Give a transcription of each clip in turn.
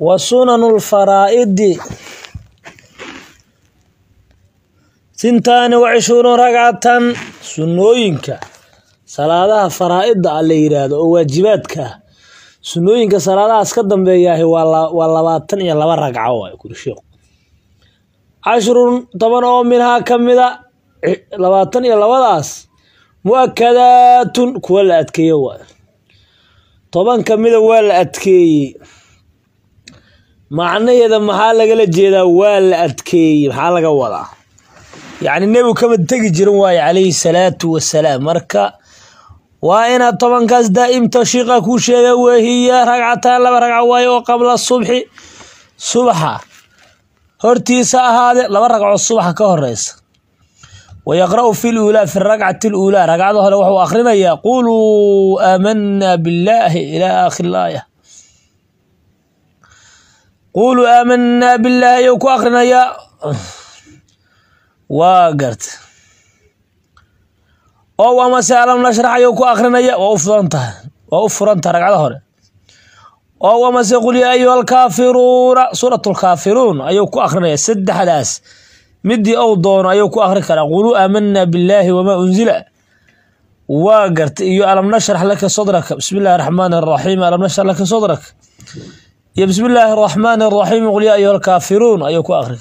wa sunanu lfaraa'idi hintaani wacishruun ragcatan sunnooyinka salaadaha faraa'ida ah la yidhaahdo oo waajibaadkaa ah. sunnooyinka salaadahaas ka dambeeyaahi waa labaatan iyo laba ragco waay gursheeku cashrun toban oo minhaa ka mida labaatan iyo labadaas mu'akadaatun kuwa la adkeeye toban ka waa la adkeeyey macnaheeda maxaa lagala jeedaa waa la adkeeyey maxaa laga wadaa yacni nebigu kama tegi jirin waaye calayhi salaatu wasalaam marka waa inaad tobankaas daa'imta shiiqa ku sheega wehiya ragcataan laba ragca waaye oo qabla subxi subaxa hortiisa ahaade laba ragcoo subaxa ka horeysa wayaqra'u fi luulaa fi rakcati luulaa ragcada hore wuxuu akrinayaa quluu aamanaa billaahi ilaa aakhir laaya quuluu aamanaa billaahi ayuu ku akrinayaa waa garta ow amase alam nashrax ayuu ku akrinaya waa u furan tahay waa u furan tahay ragcada hore ow amase qul yaa ayuha alkaafiruuna suuratu lkaafiruun ayuu ku akrinaya saddexdaas midii ou doono ayuu ku akrin karaa quluu aamanaa billaahi wamaa unzila waa garta iyo alam nashrax laka sadraka bismi illaahi raxmaani raxiim alam nashrax laka sadraka يا بسم الله الرحمن الرحيم قل يا أيها الكافرون أيوك آخر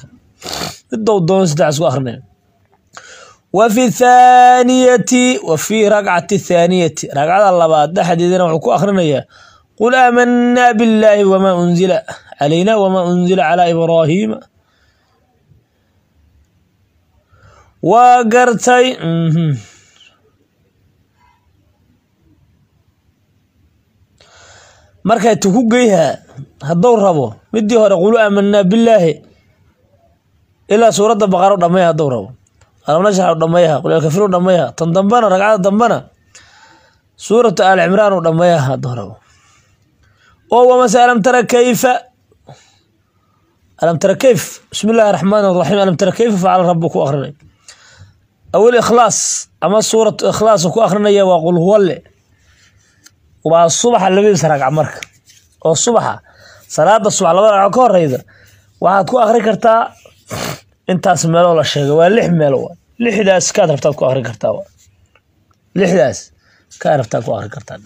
الضوء الدون سدعس اخرنا وفي الثانية وفي رقعة الثانية رقعة الله بعد حديثنا نعم. وحكو آخرنا نعم. قل آمنا بالله وما أنزل علينا وما أنزل على إبراهيم وقرتي markaa tuku geyhaa hadduu rabo midii hore qulu aamanaa bilaahi ilaa suurada baqaro dhamaya hadduu rabo alamnashaxu dhammayaha qulaalkafiru dhammayaha tan dambana ragcada dambana suuratu aal cimraan uu dhammayaha hadduu rabo oo wamase alam tara kayfa alam tara kayf bismi illaahi raxmaan raxiim alam tara kayfa facala rabbu ku akhrinay awil ama suuratu ikhlaas ku akhrinaya waa qul huwalle waa subaxa labadiisa ragca marka oo subaxa salaada subax labada ragco ka horeyda waxaad ku akri kartaa intaas meeloo la sheegay waa lix meel lixdaas kaad rabtaad ku akri kartaa lixdaas kaad rabtaad ku akri kartaa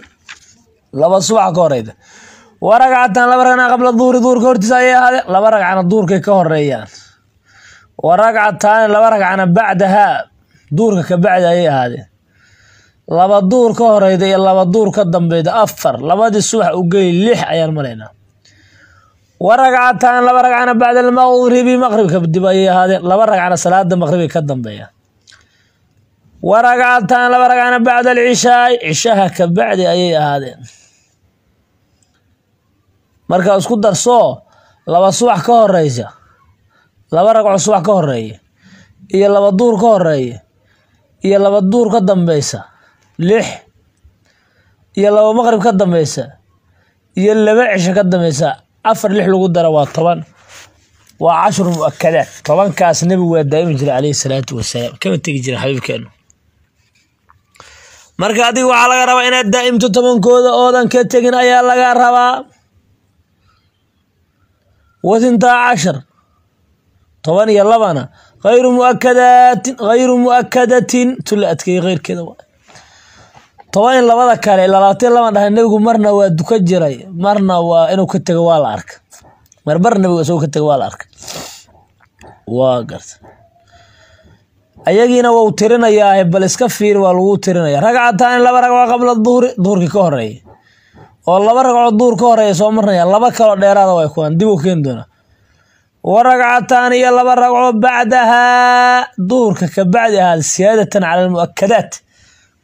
laba subaxa ka horeyda wa ragcatan laba ragcana qabla duhuri duurka hortiisa ayay ahaade laba ragcana duurkay ka horeeyaan wa ragcataani laba ragcana bacdahaa duurka ka bacda ayay ahaadeen laba duur ka horeyda iyo laba duur ka dambeyda afar labadii subax u geli lix ayaan maraynaa wa ragcataan laba ragcana bacda almaqribi maqribka dib ayay ahaadeen laba ragcana salaada maqribi ka dambeeya wa laba ragcana bacda alcishaai cishaha ka bacdi ayay ahaadeen marka isku darsoo laba subax ka horeysa laba ragco subax ka horeeya iyo laba duur ka horeeya iyo laba duur ka dambeysa lix iyo laba maqrib ka dambeysa iyo laba cisho ka dambeysa afar lix lagu dara waa toban waa cashru muakadaat tobankaas nebigu waa daa'imi jiray caleyhi salaatu wasalaam kama tegi jira xabiibkeenu marka adiga waxaa laga rabaa inaad daa'imto tobankooda oodan ka tegin ayaa laga rabaa wasintaa cashar toban iyo labana ayru muakadaatin hayru muakadatin tula adkeeye keyrkeeda waa toban labada kale lalaatay laban dhahay nebigu marna waa duka jiray marna waa inuu ka tego waa la arka marmar nebigu isagoo ka tego waa la arka waa garta ayagiina wau tirinayaahe bal iska fiiri waa laguu tirinaya ragcataani laba ragco qabla duhri duhurkii ka horeeya oo laba ragcood duhur ka horeeya soo marnaya laba kaloo dheeraada way kuwaan dib u keeni doonaa wa ragcataani iyo laba ragco bacdahaa duhurka ka bacdi ahaa siyaadatan cala almuakadaat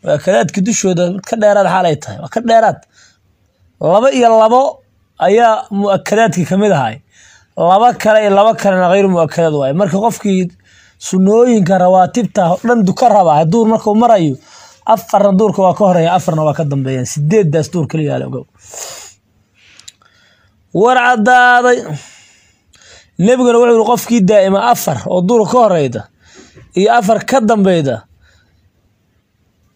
waa kadaadka dushooda mid ka dheeraad xaalay tahay waa ka dheeraad laba iyo labo ayaa mu mu'akadaadka ka mid ahay laba kale iyo laba kalena mu-akadaad waay marka qofkii sunnooyinka rawaatibta dhan duka rabaa duur markuu marayo afarna duurka waa ka horeeya afarna waa ka dambeeyaan sideeddaas duur keliyaale war caddaaday nebiguna wuxuu yihi qofkii daa'ima afar oo duur ka horeyda iyo afar ka dambeyda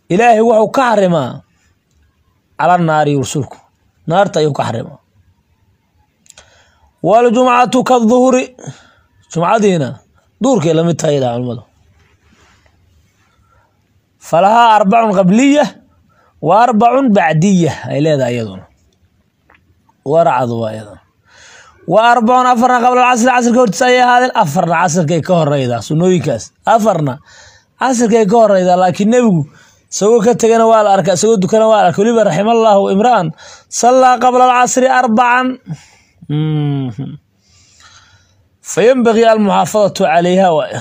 ilaahay wuxuu ka xarimaa cala naari rasuulku naarta ayuu ka xarimaa waljumcatu kaduhuri jumcadiina duurkay lamid tahay yidhaha culimadu falahaa arbacun qabliya wa arbacun bacdiya ay leedahay iyaduna waracadu waa iyaduna wa arbacun afarna qabla alcasri casrka hortiis ayay ahaadeen afarna casrkay ka horeydaa sunnooyinkaas afarna casirkay ka horeydaa laakiin nebigu isagoo ka tegana waa la arkaa isagoo dukana waa la arka weliba raxima imra'an sallaa qabla alcasri arbacan mhm. fa yenbagii almuxaafadatu calayha waay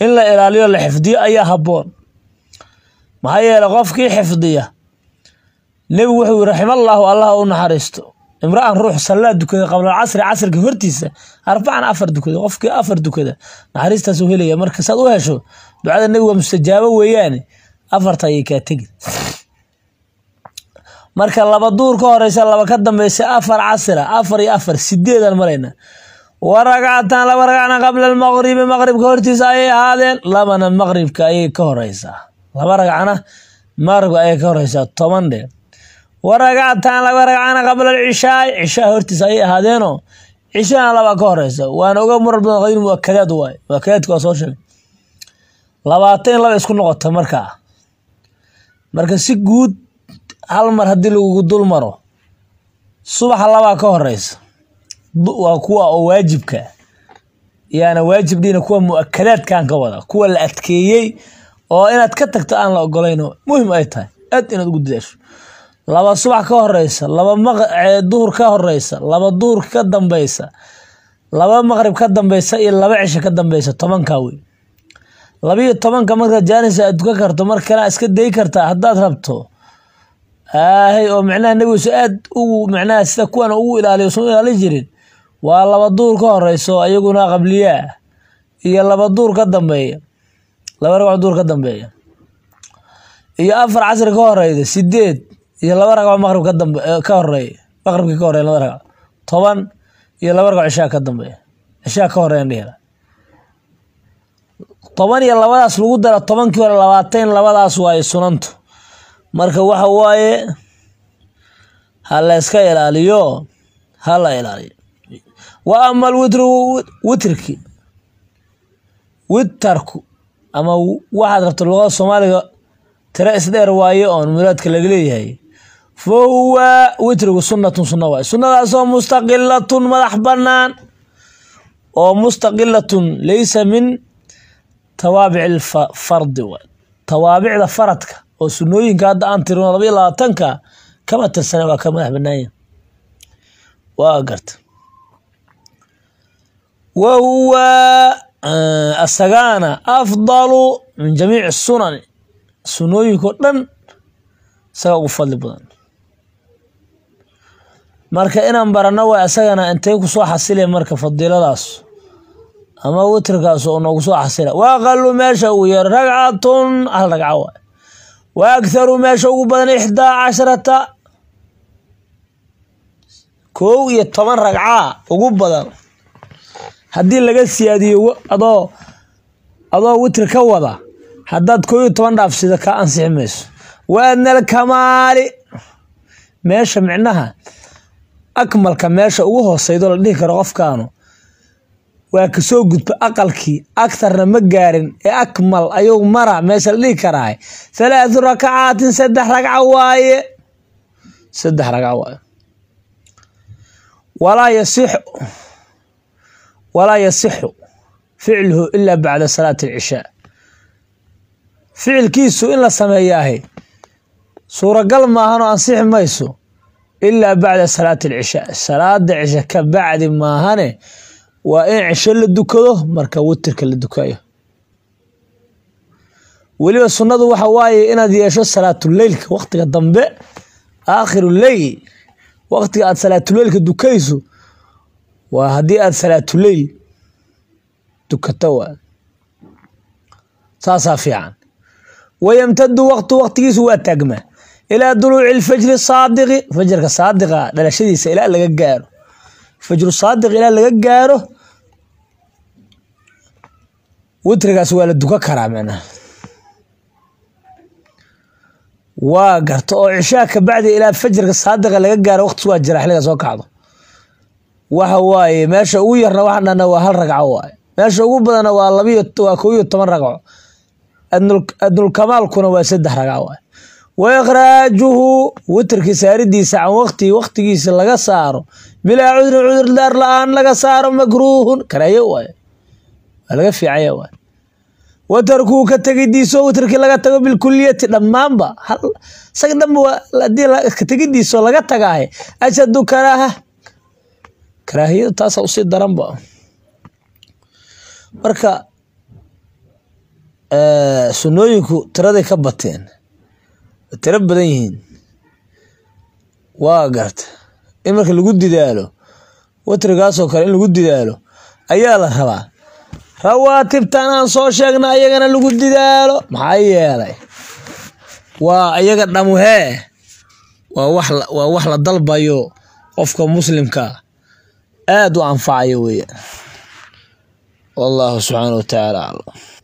in la ilaaliyo la xifdiyo ayaa haboon maxaa yeele qofkii xifdiya nebigu wuxuu yihi raxima allah u naxariisto imra'an ruux sallaa dukada qabla alcasri casrka hortiisa arbacan afar dukada qofkii afar dukada naxariistaasuu helaya marka saad u hesho ducada nebigu waa mustajaabo weeyaane afarta ayay kaa tegi marka laba duur ka horeysa laba ka dambeysa afar casira afar iyo afar sideedaan maraynaa wa laba ragcna qabla almaqribi maqribka hortiisa ayay ahaadeen labana maqribka ayay ka horeysaa laba ragcana maqribka ayay ka horeysaa toban dhe wa laba ragcana qabla alcishaai cishaa hortiisa ayay ahaadeenoo cishahana labaa ka horeysa waana oga murar badan qayn waa waay waa soo sheegay labaatan laba isku noqota markaa marka si guud hal mar haddii lagugu dul maro subaxa labaa ka horeysa waa kuwa oo waajibka yaana waajib dhiina kuwa mu-akadaadkan ka wada kuwa la adkeeyey oo inaad ka tagto aan la ogolayno muhim ay tahay aad inaad ugu dadaasho laba subax ka horeysa laba duhur ka horeysa laba duhur ka dambeysa laba maqrib ka dambeysa iyo laba cisha ka dambeysa tobankaa wey labiyo tobanka marka jaanis aad dukan karto mar kale iska day kartaa haddaad rabto aahay oo micnaha nebigiisu aad ugu micnaha sida kuwan ugu ilaaliyo suma ilaalin jirin waa laba duur ka horeyso iyaguna qabliyaa iyo laba duur ka dambeeya laba ragco duur ka dambeeya iyo afar casri ka horeyda sideed iyo laba ragco maqrib ka dambe eh, ka horeeya maqribkii ka horeya laba ragco toban iyo laba ragco cishaa ka dambeeya cishaa ka horeya ndhihi toban iyo labadaas lagu dara tobankii hore labaatan labadaas waaye sunantu marka waxa waaye ha la ilaaliyo ha la ilaaliyo wa ama alwitru witrki wittarku ama waxaad rabto luqada soomaaliga tire isdheer waaye oon muraadka laga leeyahay fahuwa witrigu sunnatun sunna waay sunnadaasoo mustaqilatun madax bannaan oo mustaqilatun laysa min tawaabic fardi tawaabicda faradka oo sunooyinka hadda aan tirino laba iyo labaatanka kama tirsana waa ka madax banaanya waa garta wa eh, asagaana afdalu min jamiici sunani sunooyinkao dhan isagaa ugu fadli badan marka inaan barano waa isagana intay kusoo xasileen marka fadiiladaas ama witrkaas oo noogu soo xasila waaqalu meesha ugu yar ragcatun hal ragca waay wa akharu meesha ugu badan ixdaa casharata kow iyo toban ragcaa ugu badan haddii laga siyaadiyo adoo adoo witr ka wada haddaad koow iyo toban dhaafsida kaa ansixi mayso wa adnal meesha micnaha akmalka meesha ugu hooseydo la dhihi karo qofkaanu waa ka soo gudba aqalkii agtarna ma gaarin ee akmal ayuu mara meesha dhihi karaay halaathu rakacaatin saddex ragca waaye saddex ragca waaye walaa yasixu walaa yasixu ficluhu ilaa bacda salaati alcishaa ficilkiisu in la sameeyaahe suuragal maahanoo ansixi mayso ilaa bacda salaati alcishaa salaada cisha ka bacdi maahane waa in cisho la dukado marka witirka la dukayo weliba sunnadu waxa waaye inaad yeesho salaatuleylka waqtiga dambe aakhiruleyl waqtiga aada salaatuleylka dukayso waa haddii aada salaatuleyl dukato waa saasaa fiican wayamtadu waqtu waqtigiisu waa taagmaa ilaa duluuci lfajri saadiqi fajarka saadiqa dhalashadiisa ilaa laga gaaro fajru saadiq ilaa laga gaaro witrigaas waa la duka karaa micnaha waa garta oo cishaa kabacdi ilaa fajirka saadiqa laga gaaro waqtis waa jira xiliga soo kacdo waxa waaye meesha ugu yarna waxaan dhahna waa hal ragco waaye meesha ugu badanna waa labiyo waa kow iyo toban ragco adnulkamaalkuna waa saddex ragco waaye wa ikraajuhu witrki saaridiisa can waqtii waqtigiisa laga saaro bilaa cudrin cudur daar la-aan laga saaro makruuhun karaayo waay waa laga fiicaya waay watarkuu ka tegidiisoo watarkii laga tago bilkuliyati dhammaanba sag dhanba ka tegidiisoo laga tagaahe ashadu karaaha karaahiyadu taasa usii daranba marka eh, sunnooyinku tiraday ka bateen way tiro badan yihiin waa garta in marka lagu didaalo watrigaasoo kale in lagu didaalo ayaa la rabaa rawaatibtan aan soo sheegna ayagana lagu didaalo maxaa yeelay waa iyaga dhamuhee waa wax la dalbayo qofka muslimka aada u anfacayo weeyaan wallaahu subxaana wa tacaala aclam